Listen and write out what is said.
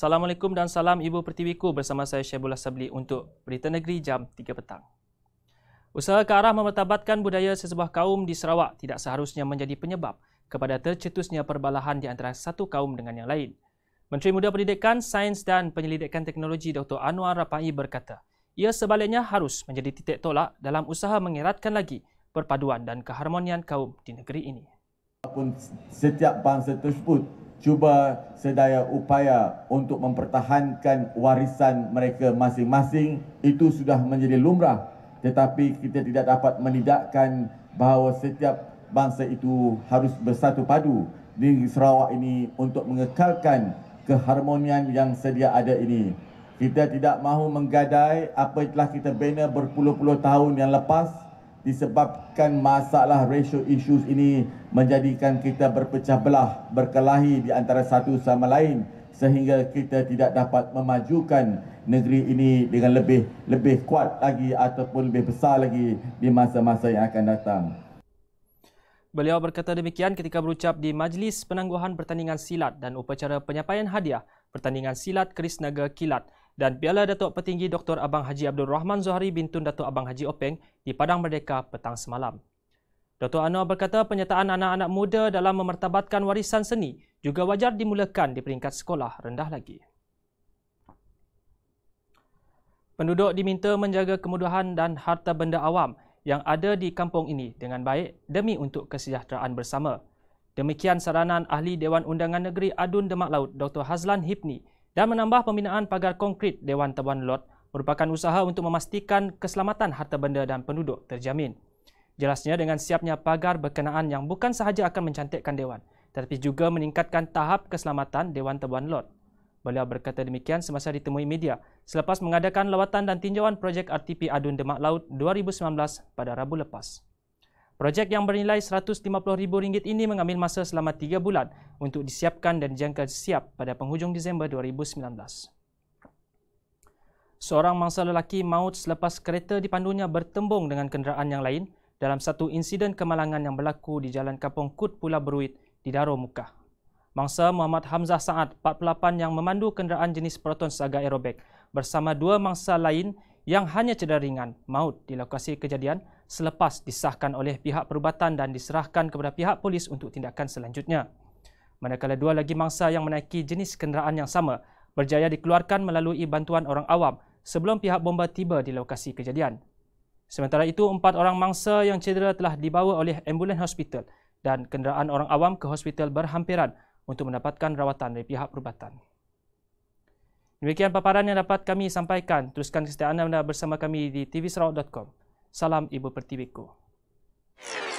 Assalamualaikum dan salam Ibu Pertiwiku bersama saya Syabula Sabli untuk Berita Negeri jam 3 petang. Usaha ke arah memertabatkan budaya sesebuah kaum di Sarawak tidak seharusnya menjadi penyebab kepada tercetusnya perbalahan di antara satu kaum dengan yang lain. Menteri Muda Pendidikan, Sains dan Penyelidikan Teknologi Dr. Anwar Rapai berkata, ia sebaliknya harus menjadi titik tolak dalam usaha mengeratkan lagi perpaduan dan keharmonian kaum di negeri ini. Apun setiap bangsa tersebut cuba sedaya upaya untuk mempertahankan warisan mereka masing-masing itu sudah menjadi lumrah tetapi kita tidak dapat menidakkan bahawa setiap bangsa itu harus bersatu padu di Sarawak ini untuk mengekalkan keharmonian yang sedia ada ini kita tidak mahu menggadai apa yang telah kita bina berpuluh-puluh tahun yang lepas disebabkan masalah ratio issues ini menjadikan kita berpecah belah, berkelahi di antara satu sama lain sehingga kita tidak dapat memajukan negeri ini dengan lebih lebih kuat lagi ataupun lebih besar lagi di masa-masa yang akan datang. Beliau berkata demikian ketika berucap di Majlis Penangguhan Pertandingan Silat dan Upacara Penyampaian Hadiah Pertandingan Silat Krisnaga Kilat dan Piala Datuk Petinggi Dr. Abang Haji Abdul Rahman Zohari Bintun Datuk Abang Haji Openg di Padang Merdeka petang semalam. Dr. Anwar berkata penyertaan anak-anak muda dalam memertabatkan warisan seni juga wajar dimulakan di peringkat sekolah rendah lagi. Penduduk diminta menjaga kemudahan dan harta benda awam yang ada di kampung ini dengan baik demi untuk kesejahteraan bersama. Demikian saranan Ahli Dewan Undangan Negeri Adun Demak Laut Dr. Hazlan Hipni dan menambah pembinaan pagar konkrit Dewan Tebuan Lot merupakan usaha untuk memastikan keselamatan harta benda dan penduduk terjamin. Jelasnya dengan siapnya pagar berkenaan yang bukan sahaja akan mencantikkan Dewan tetapi juga meningkatkan tahap keselamatan Dewan Tebuan Lot. Beliau berkata demikian semasa ditemui media selepas mengadakan lawatan dan tinjauan projek RTP Adun Demak Laut 2019 pada Rabu lepas. Projek yang bernilai RM150,000 ini mengambil masa selama 3 bulan untuk disiapkan dan dijangka siap pada penghujung Disember 2019. Seorang mangsa lelaki maut selepas kereta dipandunya bertembung dengan kenderaan yang lain dalam satu insiden kemalangan yang berlaku di Jalan Kampung Kut Pulau Beruit di Darul Muka. Mangsa Muhammad Hamzah Saad, 48 yang memandu kenderaan jenis Proton Saga Aerobek bersama dua mangsa lain yang hanya cedera ringan maut di lokasi kejadian selepas disahkan oleh pihak perubatan dan diserahkan kepada pihak polis untuk tindakan selanjutnya. Manakala dua lagi mangsa yang menaiki jenis kenderaan yang sama berjaya dikeluarkan melalui bantuan orang awam sebelum pihak bomba tiba di lokasi kejadian. Sementara itu, empat orang mangsa yang cedera telah dibawa oleh ambulan hospital dan kenderaan orang awam ke hospital berhampiran untuk mendapatkan rawatan dari pihak perubatan. Demikian paparan yang dapat kami sampaikan. Teruskan kesetiaan anda bersama kami di tvserawak.com. Salam Ibu Pertiwiku. Yeah.